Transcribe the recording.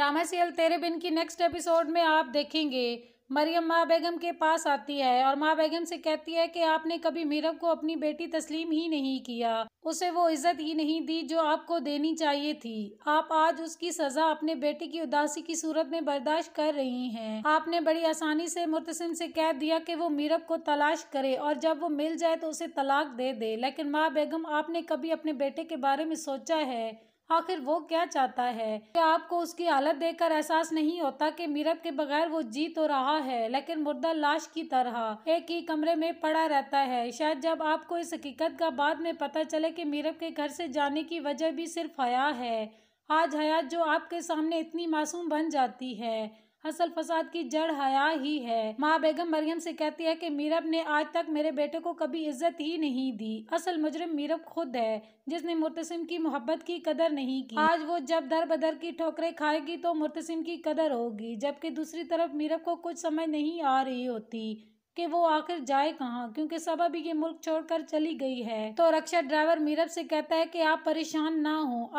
drama serial तेरे बिन की next episode में आप देखेंगे मरियम माँ बेगम के पास आती है और माँ बेगम से कहती है कि आपने कभी मीरब को अपनी बेटी तस्लीम ही नहीं किया उसे वो इज्जत ही नहीं दी जो आपको देनी चाहिए थी आप आज उसकी सजा अपने बेटे की उदासी की सूरत में बर्दाश्त कर रही हैं आपने बड़ी आसानी से मुतसिम से कह दिया कि वो मीरब को तलाश करे और जब वो मिल जाए तो उसे तलाक दे दे लेकिन माँ बेगम आपने कभी अपने बेटे के बारे में सोचा है आखिर वो क्या चाहता है क्या आपको उसकी हालत देखकर एहसास नहीं होता कि मीरब के बगैर वो जी तो रहा है लेकिन मुर्दा लाश की तरह एक ही कमरे में पड़ा रहता है शायद जब आपको इस हकीकत का बाद में पता चले कि मीरब के घर से जाने की वजह भी सिर्फ हया है आज हयात जो आपके सामने इतनी मासूम बन जाती है असल फसाद की जड़ हया ही है माँ बेगम मरियम से कहती है कि मीरब ने आज तक मेरे बेटे को कभी इज्जत ही नहीं दी असल मुजरिम मीरब खुद है जिसने मुर्तसिम की मोहब्बत की कदर नहीं की आज वो जब दर बदर की ठोकरें खाएगी तो मुर्तसिम की कदर होगी जबकि दूसरी तरफ मीरब को कुछ समझ नहीं आ रही होती कि वो आखिर जाए कहाँ क्योंकि सब अभी ये मुल्क छोड़कर चली गई है तो रक्षा ड्राइवर मीरब से कहता है कि आप परेशान ना हो